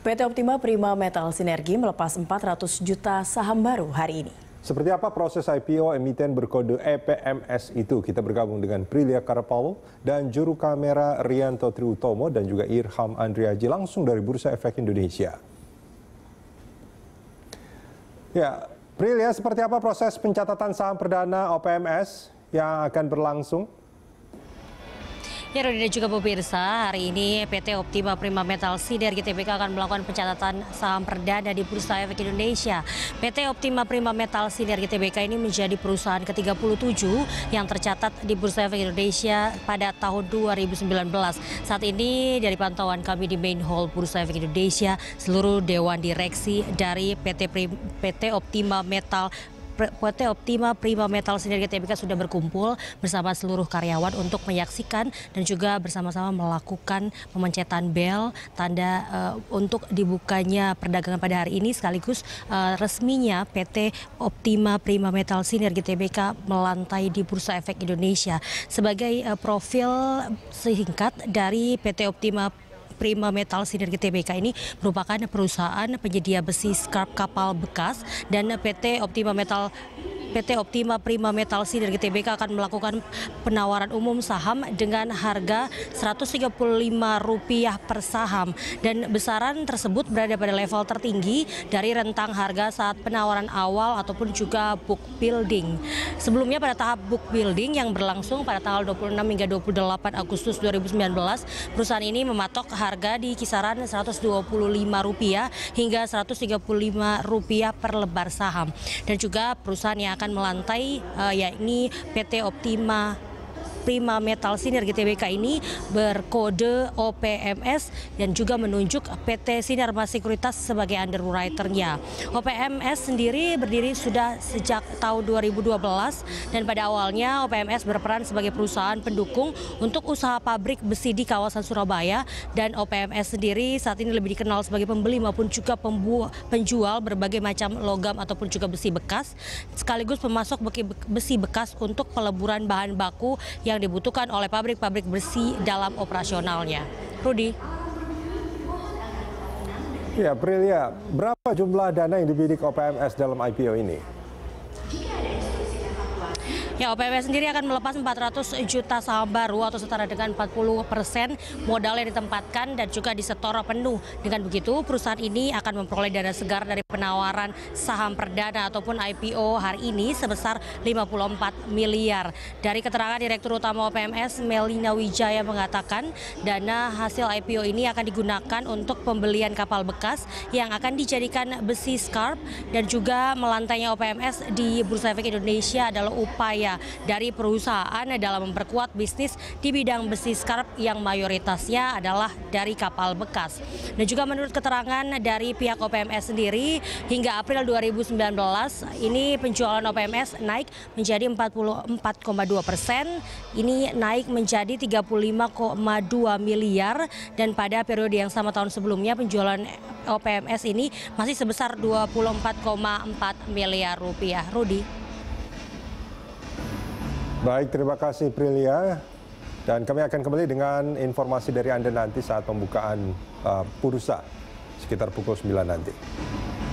PT Optima Prima Metal Sinergi melepas 400 juta saham baru hari ini. Seperti apa proses IPO emiten berkode EPMS itu? Kita bergabung dengan Prilia Karapalo dan juru kamera Rianto Triutomo dan juga Irham Andriaji langsung dari Bursa Efek Indonesia. Ya, Prilia, seperti apa proses pencatatan saham perdana OPMS yang akan berlangsung? Ya Rudi dan juga pemirsa, hari ini PT Optima Prima Metal Sider GTBK akan melakukan pencatatan saham perdana di Bursa Efek Indonesia. PT Optima Prima Metal Sider GTBK ini menjadi perusahaan ke-37 yang tercatat di Bursa Efek Indonesia pada tahun 2019. Saat ini dari pantauan kami di Main Hall Bursa Efek Indonesia, seluruh Dewan Direksi dari PT, Prim, PT Optima Metal PT Optima Prima Metal Sinergi TBK sudah berkumpul bersama seluruh karyawan untuk menyaksikan dan juga bersama-sama melakukan pemencetan bel tanda uh, untuk dibukanya perdagangan pada hari ini sekaligus uh, resminya PT Optima Prima Metal Sinergi TBK melantai di Bursa Efek Indonesia sebagai uh, profil singkat dari PT Optima Prima Metal Sinergi Tbk ini merupakan perusahaan penyedia besi skarp kapal bekas dan PT Optima Metal PT Optima Prima Metal Sinergi Tbk akan melakukan penawaran umum saham dengan harga Rp135 per saham dan besaran tersebut berada pada level tertinggi dari rentang harga saat penawaran awal ataupun juga book building. Sebelumnya pada tahap book building yang berlangsung pada tanggal 26 hingga 28 Agustus 2019, perusahaan ini mematok harga di kisaran Rp125 hingga Rp135 per lebar saham. Dan juga perusahaan yang akan melantai uh, yakni PT Optima Prima Metal Sinar GTBK ini berkode OPMS dan juga menunjuk PT Sinar Mas Sekuritas sebagai underwriternya. OPMS sendiri berdiri sudah sejak tahun 2012 dan pada awalnya OPMS berperan sebagai perusahaan pendukung untuk usaha pabrik besi di kawasan Surabaya dan OPMS sendiri saat ini lebih dikenal sebagai pembeli maupun juga pembu penjual berbagai macam logam ataupun juga besi bekas sekaligus pemasok besi bekas untuk peleburan bahan baku yang yang dibutuhkan oleh pabrik-pabrik besi dalam operasionalnya. Rudi. Ya, Prilia, berapa jumlah dana yang dibidik OPMS dalam IPO ini? Ya, OPW sendiri akan melepas 400 juta saham baru atau setara dengan 40 persen modal yang ditempatkan dan juga disetor penuh. Dengan begitu, perusahaan ini akan memperoleh dana segar dari penawaran saham perdana ataupun IPO hari ini sebesar 54 miliar. Dari keterangan Direktur Utama OPMS Melina Wijaya mengatakan dana hasil IPO ini akan digunakan untuk pembelian kapal bekas yang akan dijadikan besi skarp dan juga melantainya OPMS di Bursa Efek Indonesia adalah upaya kerja dari perusahaan dalam memperkuat bisnis di bidang besi skarp yang mayoritasnya adalah dari kapal bekas. Dan juga menurut keterangan dari pihak OPMS sendiri hingga April 2019 ini penjualan OPMS naik menjadi 44,2 persen, ini naik menjadi 35,2 miliar dan pada periode yang sama tahun sebelumnya penjualan OPMS ini masih sebesar 24,4 miliar rupiah. Rudi. Baik, terima kasih Prilia. Dan kami akan kembali dengan informasi dari Anda nanti saat pembukaan uh, Purusa sekitar pukul 9 nanti.